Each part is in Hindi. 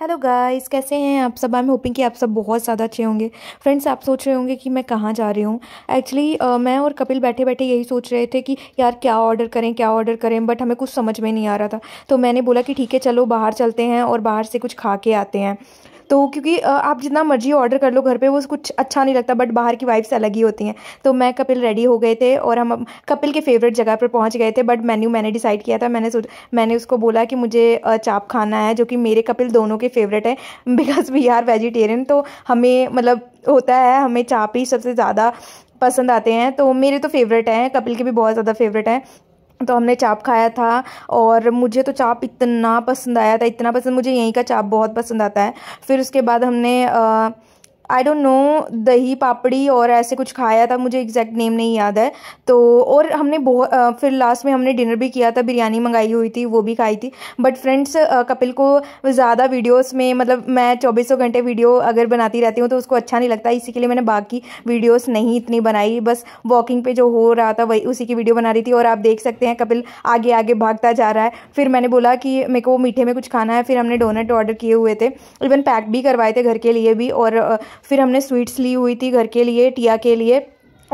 हेलो गाइस कैसे हैं आप सब आई एम होपिंग कि आप सब बहुत ज़्यादा अच्छे होंगे फ्रेंड्स आप सोच रहे होंगे कि मैं कहाँ जा रही हूँ एक्चुअली uh, मैं और कपिल बैठे बैठे यही सोच रहे थे कि यार क्या ऑर्डर करें क्या ऑर्डर करें बट हमें कुछ समझ में नहीं आ रहा था तो मैंने बोला कि ठीक है चलो बाहर चलते हैं और बाहर से कुछ खा के आते हैं तो क्योंकि आप जितना मर्जी ऑर्डर कर लो घर पे वो कुछ अच्छा नहीं लगता बट बाहर की वाइब्स अलग ही होती हैं तो मैं कपिल रेडी हो गए थे और हम कपिल के फेवरेट जगह पर पहुँच गए थे बट मेन्यू मैंने डिसाइड किया था मैंने मैंने उसको बोला कि मुझे चाप खाना है जो कि मेरे कपिल दोनों के फेवरेट हैं बिकॉज वी आर वेजिटेरियन तो हमें मतलब होता है हमें चाप ही सबसे ज़्यादा पसंद आते हैं तो मेरे तो फेवरेट हैं कपिल के भी बहुत ज़्यादा फेवरेट हैं तो हमने चाप खाया था और मुझे तो चाप इतना पसंद आया था इतना पसंद मुझे यहीं का चाप बहुत पसंद आता है फिर उसके बाद हमने आ, आई डोंट नो दही पापड़ी और ऐसे कुछ खाया था मुझे एग्जैक्ट नेम नहीं याद है तो और हमने बहुत फिर लास्ट में हमने डिनर भी किया था बिरयानी मंगाई हुई थी वो भी खाई थी बट फ्रेंड्स कपिल को ज़्यादा वीडियोस में मतलब मैं चौबीसों घंटे वीडियो अगर बनाती रहती हूँ तो उसको अच्छा नहीं लगता इसी के लिए मैंने बाकी वीडियोस नहीं इतनी बनाई बस वॉकिंग पे जो हो रहा था वही उसी की वीडियो बना रही थी और आप देख सकते हैं कपिल आगे आगे भागता जा रहा है फिर मैंने बोला कि मेरे को मीठे में कुछ खाना है फिर हमने डोनट ऑर्डर किए हुए थे इवन पैक भी करवाए थे घर के लिए भी और फिर हमने स्वीट्स ली हुई थी घर के लिए टिया के लिए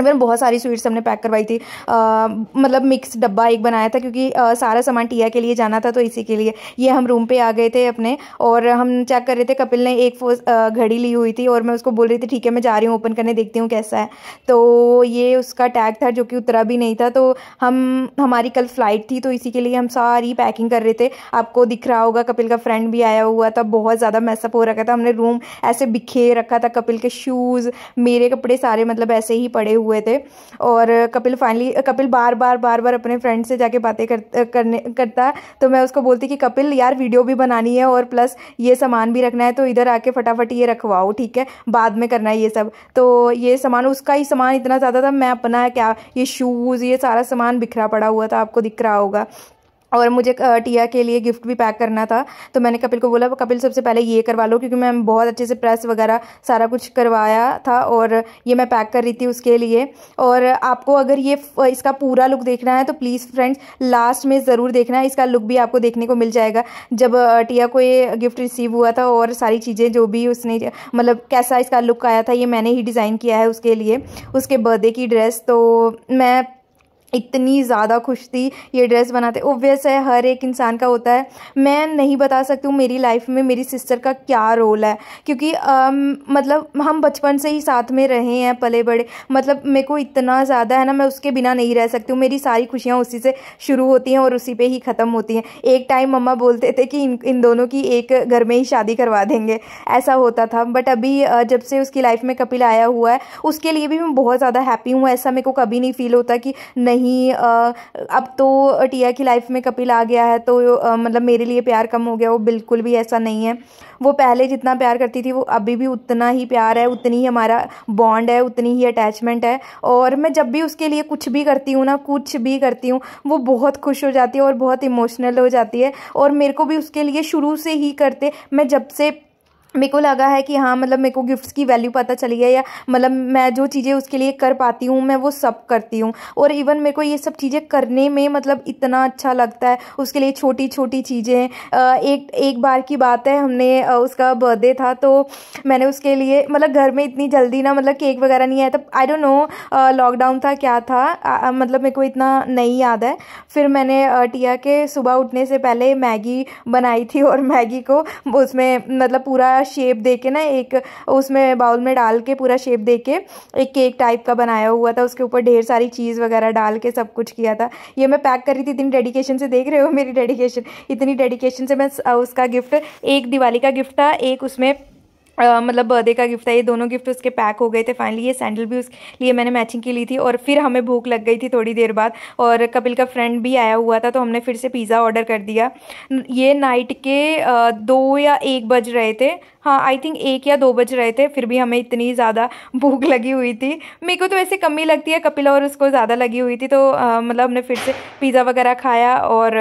इवन बहुत सारी स्वीट्स हमने पैक करवाई थी आ, मतलब मिक्स डब्बा एक बनाया था क्योंकि आ, सारा सामान टिया के लिए जाना था तो इसी के लिए ये हम रूम पे आ गए थे अपने और हम चेक कर रहे थे कपिल ने एक फो घड़ी ली हुई थी और मैं उसको बोल रही थी ठीक है मैं जा रही हूँ ओपन करने देखती हूँ कैसा है तो ये उसका टैग था जो कि उतरा भी नहीं था तो हम हमारी कल फ़्लाइट थी तो इसी के लिए हम सारी पैकिंग कर रहे थे आपको दिख रहा होगा कपिल का फ्रेंड भी आया हुआ था बहुत ज़्यादा मैसअप हो रखा था हमने रूम ऐसे बिखेर रखा था कपिल के शूज़ मेरे कपड़े सारे मतलब ऐसे ही पड़े हुए हुए थे और कपिल फाइनली कपिल बार बार बार बार अपने फ्रेंड से जाके बातें कर, करने करता है तो मैं उसको बोलती कि कपिल यार वीडियो भी बनानी है और प्लस ये सामान भी रखना है तो इधर आके फटाफट ये रखवाओ ठीक है बाद में करना है ये सब तो ये सामान उसका ही सामान इतना ज़्यादा था मैं अपना क्या ये शूज़ ये सारा सामान बिखरा पड़ा हुआ था आपको दिख रहा होगा और मुझे टिया के लिए गिफ्ट भी पैक करना था तो मैंने कपिल को बोला कपिल सबसे पहले ये करवा लो क्योंकि मैं बहुत अच्छे से प्रेस वगैरह सारा कुछ करवाया था और ये मैं पैक कर रही थी उसके लिए और आपको अगर ये इसका पूरा लुक देखना है तो प्लीज़ फ्रेंड्स लास्ट में ज़रूर देखना है इसका लुक भी आपको देखने को मिल जाएगा जब टिया को ये गिफ्ट रिसीव हुआ था और सारी चीज़ें जो भी उसने मतलब कैसा इसका लुक आया था ये मैंने ही डिज़ाइन किया है उसके लिए उसके बर्थडे की ड्रेस तो मैं इतनी ज़्यादा खुश थी ये ड्रेस बनाते ओबियस है हर एक इंसान का होता है मैं नहीं बता सकती हूँ मेरी लाइफ में मेरी सिस्टर का क्या रोल है क्योंकि अम, मतलब हम बचपन से ही साथ में रहे हैं पले बड़े मतलब मेरे को इतना ज़्यादा है ना मैं उसके बिना नहीं रह सकती हूँ मेरी सारी खुशियाँ उसी से शुरू होती हैं और उसी पर ही ख़त्म होती हैं एक टाइम मम्मा बोलते थे कि इन इन दोनों की एक घर में ही शादी करवा देंगे ऐसा होता था बट अभी जब से उसकी लाइफ में कपिल आया हुआ है उसके लिए भी मैं बहुत ज़्यादा हैप्पी हूँ ऐसा मेरे को कभी नहीं फील होता कि नहीं नहीं अब तो टिया की लाइफ में कपिल आ गया है तो मतलब मेरे लिए प्यार कम हो गया वो बिल्कुल भी ऐसा नहीं है वो पहले जितना प्यार करती थी वो अभी भी उतना ही प्यार है उतनी ही हमारा बॉन्ड है उतनी ही अटैचमेंट है और मैं जब भी उसके लिए कुछ भी करती हूँ ना कुछ भी करती हूँ वो बहुत खुश हो जाती है और बहुत इमोशनल हो जाती है और मेरे को भी उसके लिए शुरू से ही करते मैं जब से मेरे को लगा है कि हाँ मतलब मेरे को गिफ्ट्स की वैल्यू पता चली है या मतलब मैं जो चीज़ें उसके लिए कर पाती हूँ मैं वो सब करती हूँ और इवन मेरे को ये सब चीज़ें करने में मतलब इतना अच्छा लगता है उसके लिए छोटी छोटी चीज़ें एक एक बार की बात है हमने उसका बर्थडे था तो मैंने उसके लिए मतलब घर में इतनी जल्दी ना मतलब केक वगैरह नहीं आया तो आई डोंट नो लॉकडाउन था क्या था आ, मतलब मेरे को इतना नहीं याद है फिर मैंने टिया के सुबह उठने से पहले मैगी बनाई थी और मैगी को उसमें मतलब पूरा शेप दे के ना एक उसमें बाउल में डाल के पूरा शेप दे के एक केक टाइप का बनाया हुआ था उसके ऊपर ढेर सारी चीज़ वगैरह डाल के सब कुछ किया था ये मैं पैक कर रही थी इतनी डेडिकेशन से देख रहे हो मेरी डेडिकेशन इतनी डेडिकेशन से मैं उसका गिफ्ट एक दिवाली का गिफ्ट था एक उसमें Uh, मतलब बर्थडे का गिफ्ट था ये दोनों गिफ्ट उसके पैक हो गए थे फाइनली ये सैंडल भी उस लिए मैंने मैचिंग की ली थी और फिर हमें भूख लग गई थी थोड़ी देर बाद और कपिल का फ्रेंड भी आया हुआ था तो हमने फिर से पिज़्ज़ा ऑर्डर कर दिया ये नाइट के दो या एक बज रहे थे हाँ आई थिंक एक या दो बज रहे थे फिर भी हमें इतनी ज़्यादा भूख लगी हुई थी मेरे को तो ऐसे कम ही लगती है कपिल और उसको ज़्यादा लगी हुई थी तो uh, मतलब हमने फिर से पिज़्ज़ा वगैरह खाया और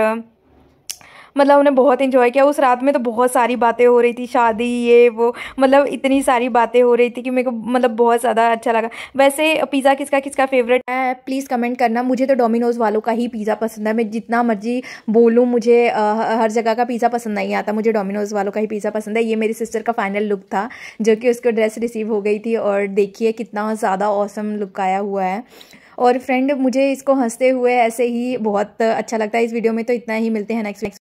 मतलब हमने बहुत इन्जॉय किया उस रात में तो बहुत सारी बातें हो रही थी शादी ये वो मतलब इतनी सारी बातें हो रही थी कि मेरे को मतलब बहुत ज़्यादा अच्छा लगा वैसे पिज़्ज़ा किसका किसका फेवरेट है प्लीज़ कमेंट करना मुझे तो डोमिनोज़ वालों का ही पिज़्ज़ा पसंद है मैं जितना मर्जी बोलूँ मुझे हर जगह का पिज़्ज़ा पसंद नहीं आता मुझे डोमिनोज़ वालों का ही पिज़्ज़ा पसंद है ये मेरी सिस्टर का फाइनल लुक था जो कि उसको ड्रेस रिसीव हो गई थी और देखिए कितना ज़्यादा औसम लुक आया हुआ है और फ्रेंड मुझे इसको हंसते हुए ऐसे ही बहुत अच्छा लगता है इस वीडियो में तो इतना ही मिलते हैं नेक्स्ट नेक्स्ट